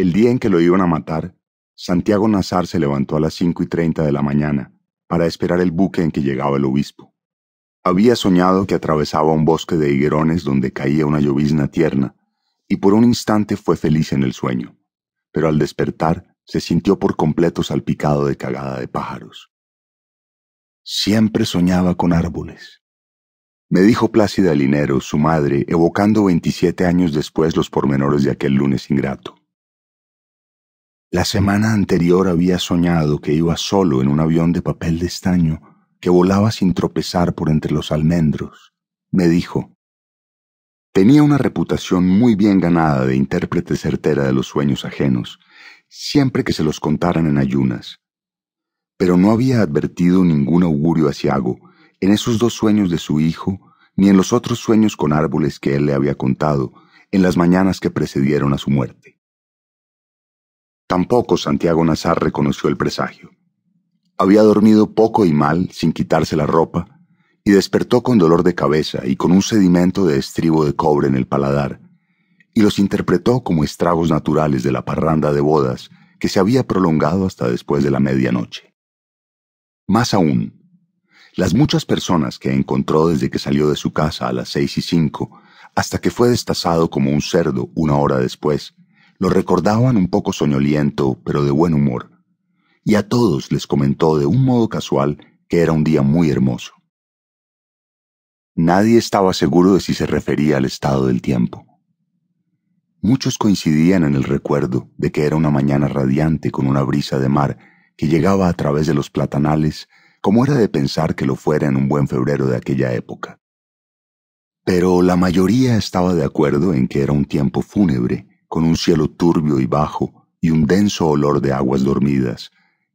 El día en que lo iban a matar, Santiago Nazar se levantó a las cinco y treinta de la mañana para esperar el buque en que llegaba el obispo. Había soñado que atravesaba un bosque de higuerones donde caía una llovizna tierna, y por un instante fue feliz en el sueño, pero al despertar se sintió por completo salpicado de cagada de pájaros. Siempre soñaba con árboles. Me dijo Plácida Linero, su madre, evocando veintisiete años después los pormenores de aquel lunes ingrato. La semana anterior había soñado que iba solo en un avión de papel de estaño que volaba sin tropezar por entre los almendros. Me dijo, Tenía una reputación muy bien ganada de intérprete certera de los sueños ajenos, siempre que se los contaran en ayunas. Pero no había advertido ningún augurio asiago en esos dos sueños de su hijo, ni en los otros sueños con árboles que él le había contado en las mañanas que precedieron a su muerte. Tampoco Santiago Nazar reconoció el presagio. Había dormido poco y mal, sin quitarse la ropa, y despertó con dolor de cabeza y con un sedimento de estribo de cobre en el paladar, y los interpretó como estragos naturales de la parranda de bodas que se había prolongado hasta después de la medianoche. Más aún, las muchas personas que encontró desde que salió de su casa a las seis y cinco hasta que fue destazado como un cerdo una hora después, lo recordaban un poco soñoliento, pero de buen humor, y a todos les comentó de un modo casual que era un día muy hermoso. Nadie estaba seguro de si se refería al estado del tiempo. Muchos coincidían en el recuerdo de que era una mañana radiante con una brisa de mar que llegaba a través de los platanales, como era de pensar que lo fuera en un buen febrero de aquella época. Pero la mayoría estaba de acuerdo en que era un tiempo fúnebre con un cielo turbio y bajo y un denso olor de aguas dormidas,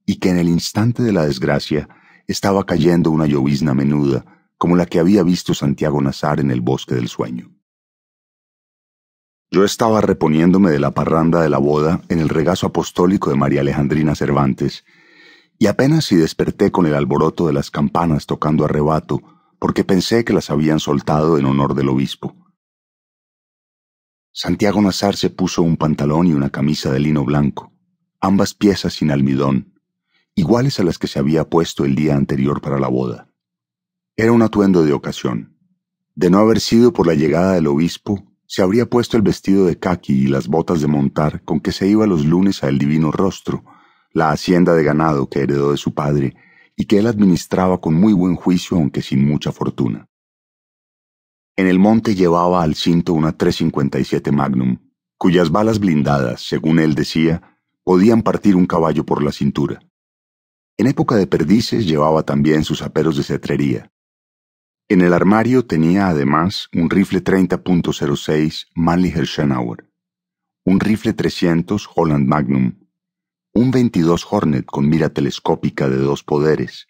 y que en el instante de la desgracia estaba cayendo una llovizna menuda, como la que había visto Santiago Nazar en el bosque del sueño. Yo estaba reponiéndome de la parranda de la boda en el regazo apostólico de María Alejandrina Cervantes, y apenas si desperté con el alboroto de las campanas tocando arrebato porque pensé que las habían soltado en honor del obispo. Santiago Nazar se puso un pantalón y una camisa de lino blanco, ambas piezas sin almidón, iguales a las que se había puesto el día anterior para la boda. Era un atuendo de ocasión. De no haber sido por la llegada del obispo, se habría puesto el vestido de caqui y las botas de montar con que se iba los lunes a El Divino Rostro, la hacienda de ganado que heredó de su padre y que él administraba con muy buen juicio aunque sin mucha fortuna. En el monte llevaba al cinto una 357 Magnum, cuyas balas blindadas, según él decía, podían partir un caballo por la cintura. En época de perdices llevaba también sus aperos de cetrería. En el armario tenía además un rifle 30.06 Manly Herschenauer, un rifle 300 Holland Magnum, un 22 Hornet con mira telescópica de dos poderes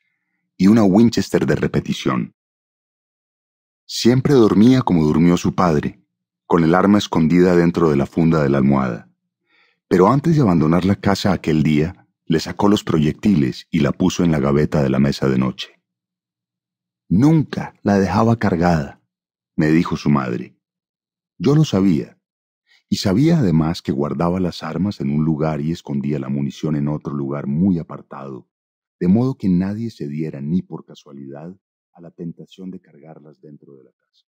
y una Winchester de repetición. Siempre dormía como durmió su padre, con el arma escondida dentro de la funda de la almohada. Pero antes de abandonar la casa aquel día, le sacó los proyectiles y la puso en la gaveta de la mesa de noche. Nunca la dejaba cargada, me dijo su madre. Yo lo sabía, y sabía además que guardaba las armas en un lugar y escondía la munición en otro lugar muy apartado, de modo que nadie se diera ni por casualidad a la tentación de cargarlas dentro de la casa.